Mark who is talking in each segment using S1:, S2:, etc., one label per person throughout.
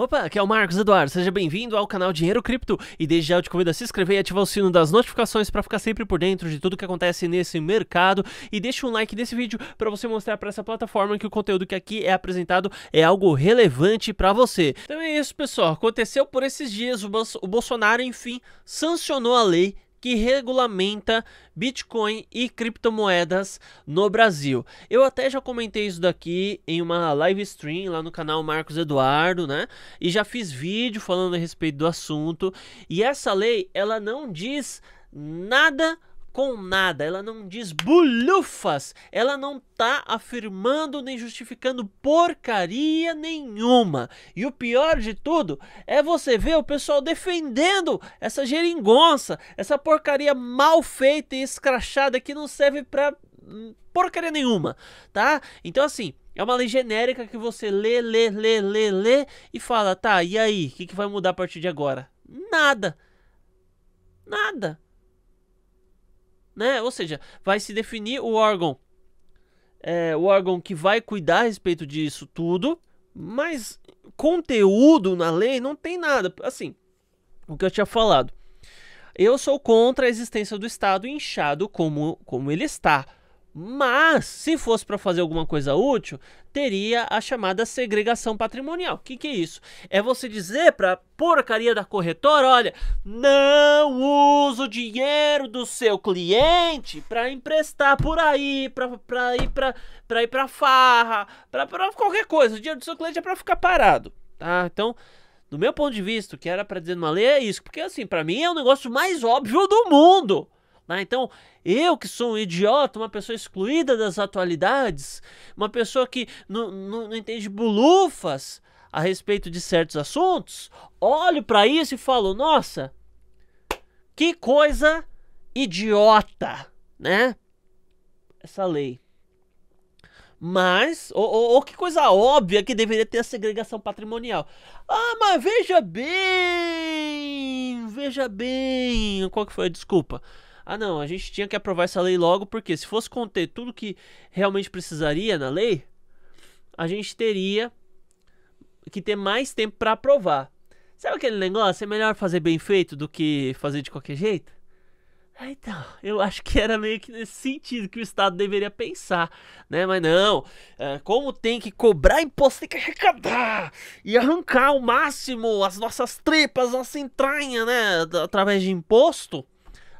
S1: Opa, aqui é o Marcos Eduardo, seja bem-vindo ao canal Dinheiro Cripto e desde já eu te convido a se inscrever e ativar o sino das notificações para ficar sempre por dentro de tudo que acontece nesse mercado e deixa um like nesse vídeo para você mostrar para essa plataforma que o conteúdo que aqui é apresentado é algo relevante para você. Então é isso pessoal, aconteceu por esses dias, o Bolsonaro enfim sancionou a lei que regulamenta Bitcoin e criptomoedas no Brasil. Eu até já comentei isso daqui em uma live stream lá no canal Marcos Eduardo, né? E já fiz vídeo falando a respeito do assunto. E essa lei, ela não diz nada com nada, ela não diz bulhufas, ela não tá afirmando nem justificando porcaria nenhuma. E o pior de tudo é você ver o pessoal defendendo essa geringonça, essa porcaria mal feita e escrachada que não serve pra hum, porcaria nenhuma, tá? Então assim, é uma lei genérica que você lê, lê, lê, lê, lê e fala, tá, e aí, o que, que vai mudar a partir de agora? Nada. Nada né? Ou seja, vai se definir o órgão, é, o órgão que vai cuidar a respeito disso tudo, mas conteúdo na lei não tem nada. Assim, o que eu tinha falado. Eu sou contra a existência do Estado inchado como, como ele está. Mas, se fosse para fazer alguma coisa útil, teria a chamada segregação patrimonial. O que, que é isso? É você dizer para porcaria da corretora: olha, não dinheiro do seu cliente para emprestar por aí, para ir para para ir para farra, para qualquer coisa. O dinheiro do seu cliente é para ficar parado, tá? Então, do meu ponto de vista, o que era para dizer numa lei é isso, porque assim, para mim é o negócio mais óbvio do mundo. tá Então, eu que sou um idiota, uma pessoa excluída das atualidades, uma pessoa que não, não, não entende bulufas a respeito de certos assuntos, olho para isso e falo: nossa, que coisa idiota, né? Essa lei. Mas, ou, ou, ou, que coisa óbvia que deveria ter a segregação patrimonial. Ah, mas veja bem, veja bem. Qual que foi a desculpa? Ah, não, a gente tinha que aprovar essa lei logo, porque se fosse conter tudo que realmente precisaria na lei, a gente teria que ter mais tempo para aprovar. Sabe aquele negócio? É melhor fazer bem feito do que fazer de qualquer jeito? É, então, eu acho que era meio que nesse sentido que o Estado deveria pensar, né? Mas não, é, como tem que cobrar imposto, tem que arrecadar e arrancar ao máximo as nossas tripas, nossa entranha, né? Através de imposto,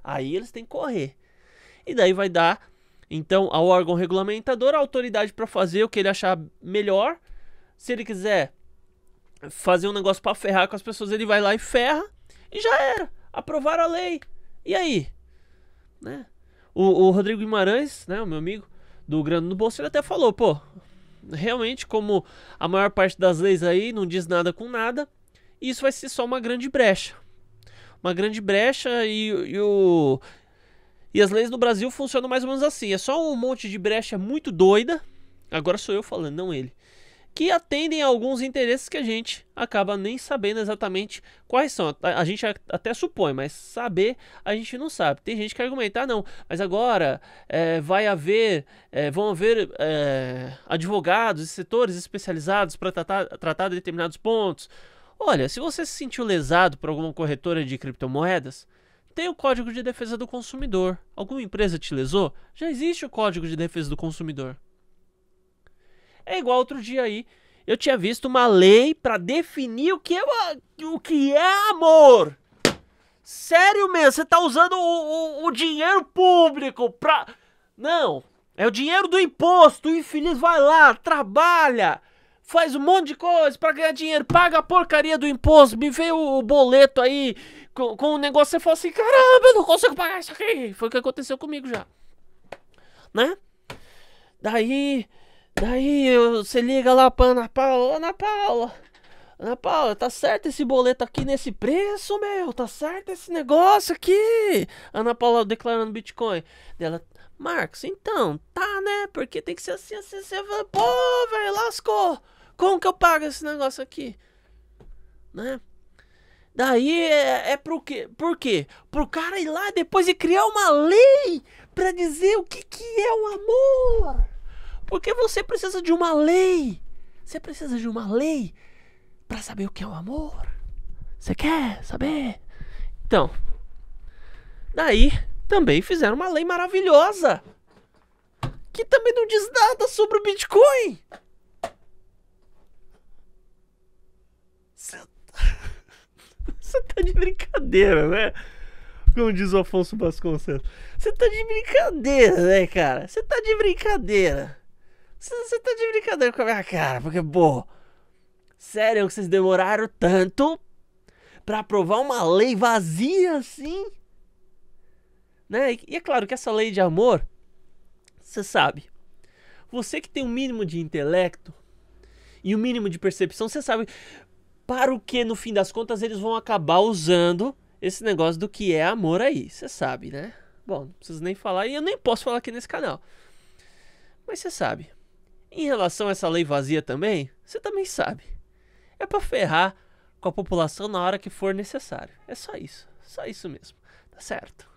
S1: aí eles têm que correr. E daí vai dar, então, ao órgão regulamentador a autoridade para fazer o que ele achar melhor. Se ele quiser fazer um negócio para ferrar com as pessoas, ele vai lá e ferra e já era. Aprovaram a lei. E aí? Né? O, o Rodrigo Guimarães, né, o meu amigo do Grande do Bolso, ele até falou, pô, realmente como a maior parte das leis aí não diz nada com nada, isso vai ser só uma grande brecha. Uma grande brecha e, e o e as leis no Brasil funcionam mais ou menos assim. É só um monte de brecha muito doida. Agora sou eu falando, não ele que atendem a alguns interesses que a gente acaba nem sabendo exatamente quais são. A, gente até supõe, mas saber a gente não sabe. Tem gente que argumenta, ah, não, mas agora é, vai haver, é, vão haver é, advogados e setores especializados para tratar, tratar determinados pontos. Olha, se você se sentiu lesado por alguma corretora de criptomoedas, tem o Código de Defesa do Consumidor. Alguma empresa te lesou? Já existe o Código de Defesa do Consumidor. É igual outro dia aí, eu tinha visto uma lei para definir o que é o que é amor. Sério mesmo, você tá usando o, o, o dinheiro público pra. Não, é o dinheiro do imposto, o infeliz vai lá, trabalha, faz um monte de coisa pra ganhar dinheiro, paga a porcaria do imposto, me veio o, o boleto aí com, com negócio, você fala assim: caramba, eu não consigo pagar isso aqui. Foi o que aconteceu comigo já, né? Daí Daí você liga lá pra Ana Paula, Ana Paula, Ana Paula, tá certo esse boleto aqui nesse preço, meu? Tá certo esse negócio aqui? Ana Paula declarando Bitcoin. Dela, Marcos, então, tá, né? Porque tem que ser assim, assim, assim. Pô, velho, lascou. Como que eu pago esse negócio aqui? Né? Daí é, é pro quê? Por quê? Pro cara ir lá depois e criar uma lei para dizer o que, que é o amor. Porque você precisa de uma lei. Você precisa de uma lei para saber o que é o amor. Você quer saber? Então, daí também fizeram uma lei maravilhosa que também não diz nada sobre o Bitcoin. Você tá, tá de brincadeira, né? Como diz o Afonso Vasconcelos. Você tá de brincadeira, né, cara? Você tá de brincadeira. Você tá de brincadeira com a minha cara, porque, pô. Sério que vocês demoraram tanto para aprovar uma lei vazia assim? Né? E é claro que essa lei de amor, você sabe. Você que tem um mínimo de intelecto e o um mínimo de percepção, você sabe para o que no fim das contas eles vão acabar usando esse negócio do que é amor aí, você sabe, né? Bom, não preciso nem falar e eu nem posso falar aqui nesse canal. Mas você sabe. Em relação a essa lei vazia também, você também sabe. É para ferrar com a população na hora que for necessário. É só isso. Só isso mesmo. Tá certo?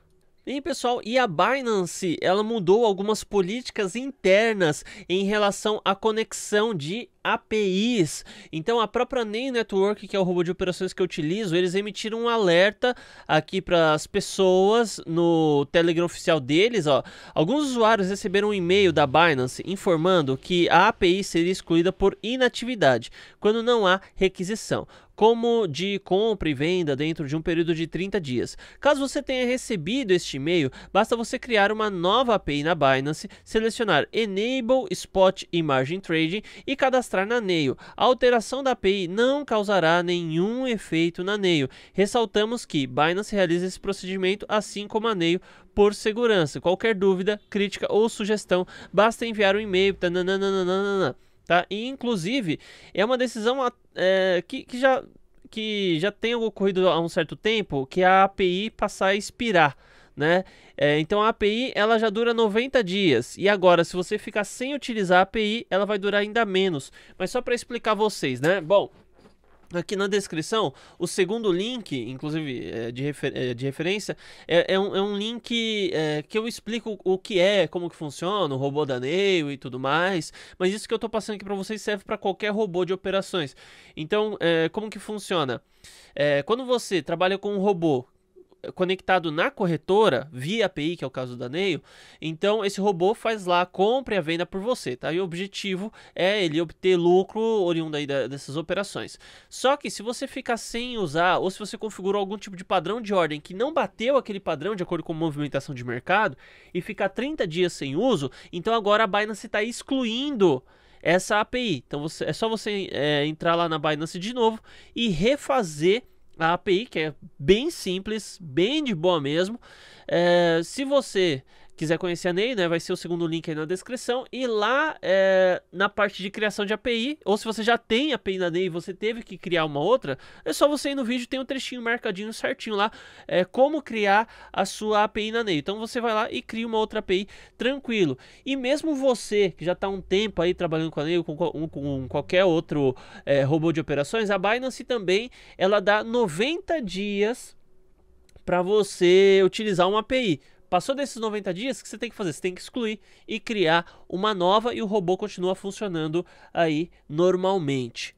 S1: Bem, pessoal, e a Binance, ela mudou algumas políticas internas em relação à conexão de APIs. Então, a própria NEM Network, que é o robô de operações que eu utilizo, eles emitiram um alerta aqui para as pessoas no Telegram oficial deles, ó. Alguns usuários receberam um e-mail da Binance informando que a API seria excluída por inatividade, quando não há requisição como de compra e venda dentro de um período de 30 dias. Caso você tenha recebido este e-mail, basta você criar uma nova API na Binance, selecionar Enable Spot e Margin Trading e cadastrar na NEO. A alteração da API não causará nenhum efeito na NEO. Ressaltamos que Binance realiza esse procedimento assim como a NEO, por segurança. Qualquer dúvida, crítica ou sugestão, basta enviar um e-mail. Tananana. Tá? E, inclusive, é uma decisão é, que, que, já, que já tem ocorrido há um certo tempo, que é a API passar a expirar. Né? É, então a API ela já dura 90 dias e agora se você ficar sem utilizar a API ela vai durar ainda menos. Mas só para explicar vocês, né? Bom, Aqui na descrição, o segundo link, inclusive é, de, refer é, de, referência, é, é um, é um, link que eu explico o que é, como que funciona, o robô da Neil e tudo mais. Mas isso que eu estou passando aqui para vocês serve para qualquer robô de operações. Então, como que funciona? quando você trabalha com um robô conectado na corretora, via API, que é o caso da Neio, então esse robô faz lá a compra e a venda por você, tá? E o objetivo é ele obter lucro oriundo aí da, dessas operações. Só que se você ficar sem usar, ou se você configurou algum tipo de padrão de ordem que não bateu aquele padrão de acordo com a movimentação de mercado, e ficar 30 dias sem uso, então agora a Binance está excluindo essa API. Então você, é só você é, entrar lá na Binance de novo e refazer a API, que é bem simples, bem de boa mesmo. É, se você quiser conhecer a Ney, né, vai ser o segundo link aí na descrição. E lá é, na parte de criação de API, ou se você já tem API da Ney e você teve que criar uma outra, é só você ir no vídeo, tem um trechinho marcadinho certinho lá, é, como criar a sua API na Ney. Então você vai lá e cria uma outra API tranquilo. E mesmo você que já está um tempo aí trabalhando com a Ney ou com, com, qualquer outro é, robô de operações, a Binance também ela dá 90 dias para você utilizar uma API. Passou desses 90 dias, o que você tem que fazer? Você tem que excluir e criar uma nova e o robô continua funcionando aí normalmente.